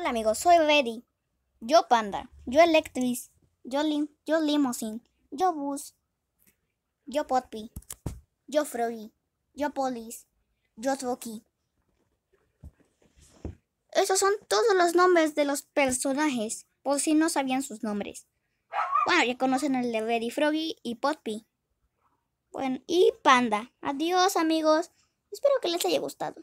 Hola amigos, soy Reddy. Yo Panda. Yo Electris. Yo, lim, yo Limousine. Yo Bus. Yo Potpi. Yo Froggy. Yo Polis. Yo Toki. Esos son todos los nombres de los personajes, por si no sabían sus nombres. Bueno, ya conocen el de Reddy Froggy y Potpi. Bueno, y Panda. Adiós amigos. Espero que les haya gustado.